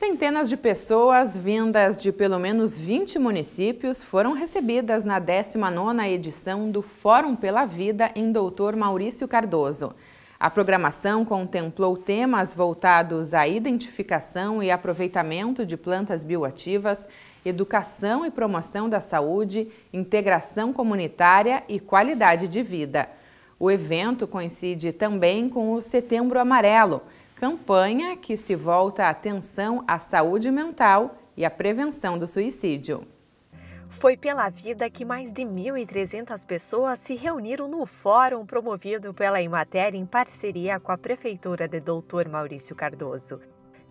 Centenas de pessoas vindas de pelo menos 20 municípios foram recebidas na 19ª edição do Fórum pela Vida em Doutor Maurício Cardoso. A programação contemplou temas voltados à identificação e aproveitamento de plantas bioativas, educação e promoção da saúde, integração comunitária e qualidade de vida. O evento coincide também com o Setembro Amarelo – campanha que se volta à atenção à saúde mental e à prevenção do suicídio. Foi pela vida que mais de 1.300 pessoas se reuniram no fórum promovido pela Imater em parceria com a Prefeitura de Doutor Maurício Cardoso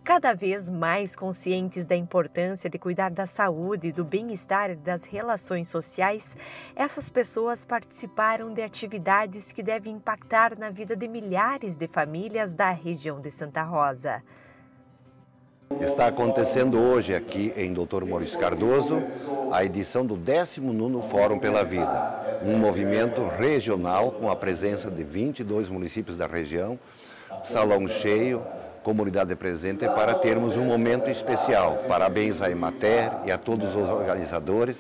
cada vez mais conscientes da importância de cuidar da saúde, do bem-estar e das relações sociais, essas pessoas participaram de atividades que devem impactar na vida de milhares de famílias da região de Santa Rosa. Está acontecendo hoje aqui em Dr. Maurício Cardoso a edição do 19 Fórum pela Vida, um movimento regional com a presença de 22 municípios da região, salão cheio, comunidade presente para termos um momento especial. Parabéns à Emater e a todos os organizadores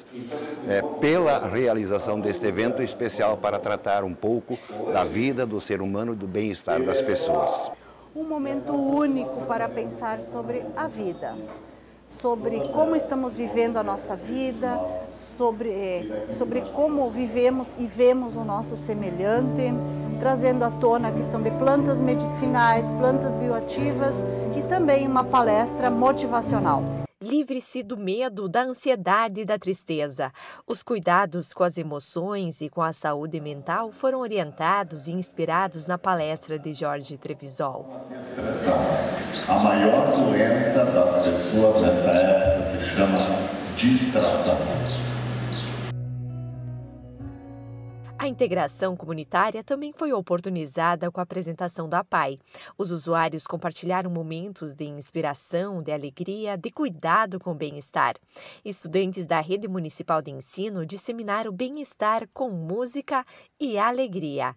é, pela realização deste evento especial para tratar um pouco da vida do ser humano e do bem-estar das pessoas. Um momento único para pensar sobre a vida sobre como estamos vivendo a nossa vida, sobre, é, sobre como vivemos e vemos o nosso semelhante trazendo à tona a questão de plantas medicinais, plantas bioativas e também uma palestra motivacional. Livre-se do medo, da ansiedade e da tristeza. Os cuidados com as emoções e com a saúde mental foram orientados e inspirados na palestra de Jorge Trevisol. A maior doença das pessoas nessa época se chama distração A integração comunitária também foi oportunizada com a apresentação da PAI. Os usuários compartilharam momentos de inspiração, de alegria, de cuidado com o bem-estar. Estudantes da Rede Municipal de Ensino disseminaram o bem-estar com música e alegria.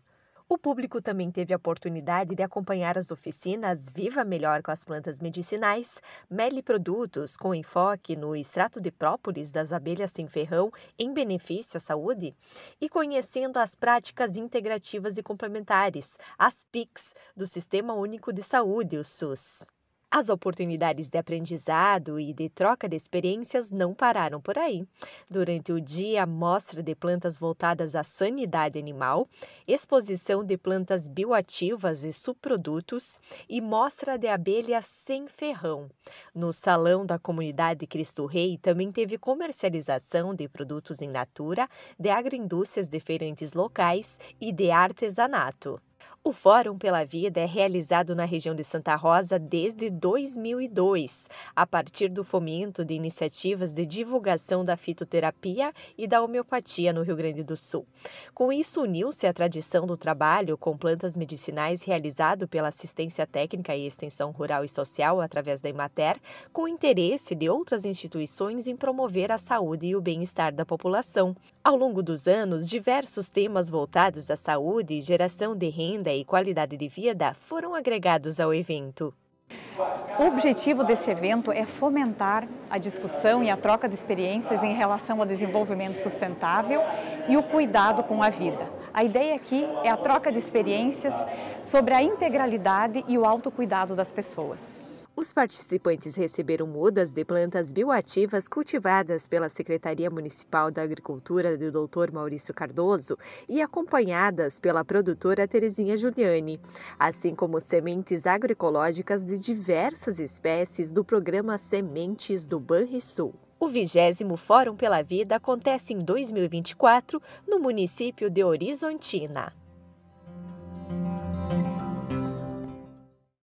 O público também teve a oportunidade de acompanhar as oficinas Viva Melhor com as plantas medicinais, Meli Produtos com enfoque no extrato de própolis das abelhas sem ferrão em benefício à saúde e conhecendo as práticas integrativas e complementares, as PICs, do Sistema Único de Saúde, o SUS. As oportunidades de aprendizado e de troca de experiências não pararam por aí. Durante o dia, mostra de plantas voltadas à sanidade animal, exposição de plantas bioativas e subprodutos e mostra de abelhas sem ferrão. No salão da comunidade Cristo Rei também teve comercialização de produtos em natura, de agroindústrias diferentes locais e de artesanato. O Fórum pela Vida é realizado na região de Santa Rosa desde 2002, a partir do fomento de iniciativas de divulgação da fitoterapia e da homeopatia no Rio Grande do Sul. Com isso, uniu-se a tradição do trabalho com plantas medicinais realizado pela Assistência Técnica e Extensão Rural e Social através da Imater, com o interesse de outras instituições em promover a saúde e o bem-estar da população. Ao longo dos anos, diversos temas voltados à saúde e geração de renda e qualidade de vida foram agregados ao evento. O objetivo desse evento é fomentar a discussão e a troca de experiências em relação ao desenvolvimento sustentável e o cuidado com a vida. A ideia aqui é a troca de experiências sobre a integralidade e o autocuidado das pessoas. Os participantes receberam mudas de plantas bioativas cultivadas pela Secretaria Municipal da Agricultura do Dr. Maurício Cardoso e acompanhadas pela produtora Terezinha Giuliani, assim como sementes agroecológicas de diversas espécies do programa Sementes do Banrisul. O vigésimo Fórum pela Vida acontece em 2024 no município de Horizontina.